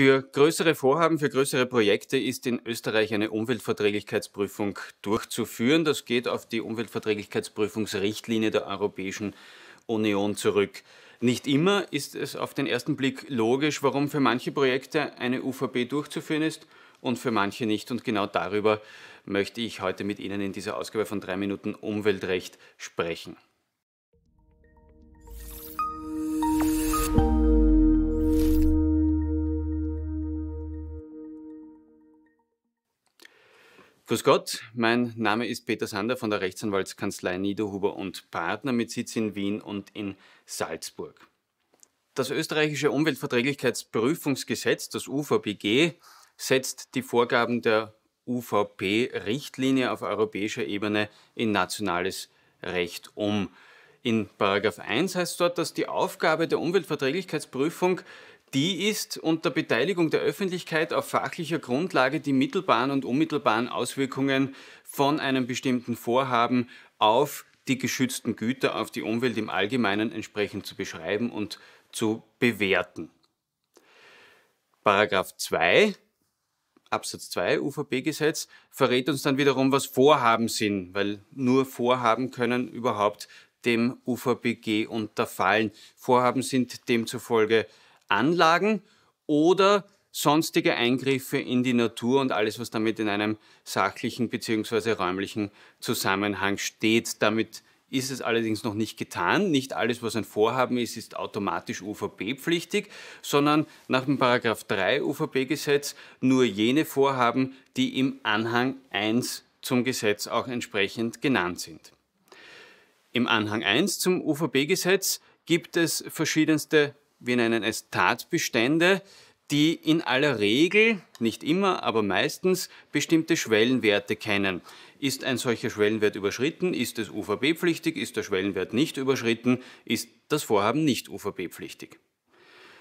Für größere Vorhaben, für größere Projekte ist in Österreich eine Umweltverträglichkeitsprüfung durchzuführen. Das geht auf die Umweltverträglichkeitsprüfungsrichtlinie der Europäischen Union zurück. Nicht immer ist es auf den ersten Blick logisch, warum für manche Projekte eine UVP durchzuführen ist und für manche nicht. Und genau darüber möchte ich heute mit Ihnen in dieser Ausgabe von drei Minuten Umweltrecht sprechen. Grüß Gott, mein Name ist Peter Sander von der Rechtsanwaltskanzlei Niederhuber und Partner mit Sitz in Wien und in Salzburg. Das österreichische Umweltverträglichkeitsprüfungsgesetz, das UVPG, setzt die Vorgaben der UVP-Richtlinie auf europäischer Ebene in nationales Recht um. In Paragraph 1 heißt dort, dass die Aufgabe der Umweltverträglichkeitsprüfung die ist unter Beteiligung der Öffentlichkeit auf fachlicher Grundlage die mittelbaren und unmittelbaren Auswirkungen von einem bestimmten Vorhaben auf die geschützten Güter, auf die Umwelt im Allgemeinen entsprechend zu beschreiben und zu bewerten. Paragraph 2 Absatz 2 uvp gesetz verrät uns dann wiederum, was Vorhaben sind, weil nur Vorhaben können überhaupt dem UVPG unterfallen. Vorhaben sind demzufolge Anlagen oder sonstige Eingriffe in die Natur und alles, was damit in einem sachlichen bzw. räumlichen Zusammenhang steht. Damit ist es allerdings noch nicht getan. Nicht alles, was ein Vorhaben ist, ist automatisch UVB-pflichtig, sondern nach dem Paragraph 3 UVB-Gesetz nur jene Vorhaben, die im Anhang 1 zum Gesetz auch entsprechend genannt sind. Im Anhang 1 zum UVB-Gesetz gibt es verschiedenste wir nennen es Tatbestände, die in aller Regel, nicht immer, aber meistens bestimmte Schwellenwerte kennen. Ist ein solcher Schwellenwert überschritten? Ist es UVB-pflichtig? Ist der Schwellenwert nicht überschritten? Ist das Vorhaben nicht UVB-pflichtig?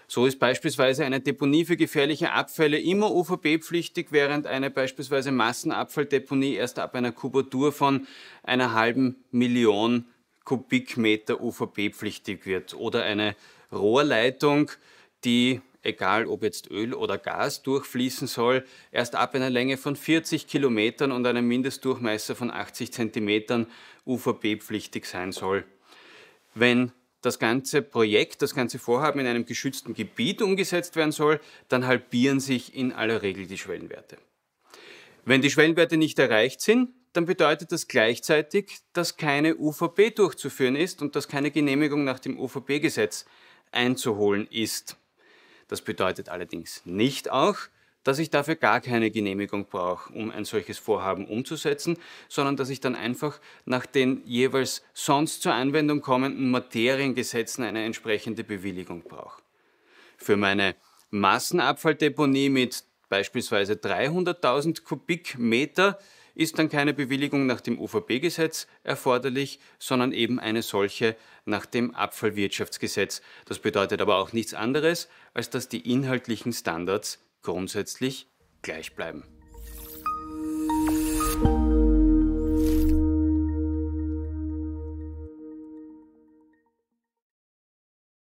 So ist beispielsweise eine Deponie für gefährliche Abfälle immer UVB-pflichtig, während eine beispielsweise Massenabfalldeponie erst ab einer Kubatur von einer halben Million Kubikmeter UVB-pflichtig wird oder eine Rohrleitung, die egal ob jetzt Öl oder Gas durchfließen soll, erst ab einer Länge von 40 Kilometern und einem Mindestdurchmesser von 80 Zentimetern UVB-pflichtig sein soll. Wenn das ganze Projekt, das ganze Vorhaben in einem geschützten Gebiet umgesetzt werden soll, dann halbieren sich in aller Regel die Schwellenwerte. Wenn die Schwellenwerte nicht erreicht sind, dann bedeutet das gleichzeitig, dass keine UVP durchzuführen ist und dass keine Genehmigung nach dem UVP-Gesetz einzuholen ist. Das bedeutet allerdings nicht auch, dass ich dafür gar keine Genehmigung brauche, um ein solches Vorhaben umzusetzen, sondern dass ich dann einfach nach den jeweils sonst zur Anwendung kommenden Materiengesetzen eine entsprechende Bewilligung brauche. Für meine Massenabfalldeponie mit beispielsweise 300.000 Kubikmeter ist dann keine Bewilligung nach dem UVB-Gesetz erforderlich, sondern eben eine solche nach dem Abfallwirtschaftsgesetz. Das bedeutet aber auch nichts anderes, als dass die inhaltlichen Standards grundsätzlich gleich bleiben.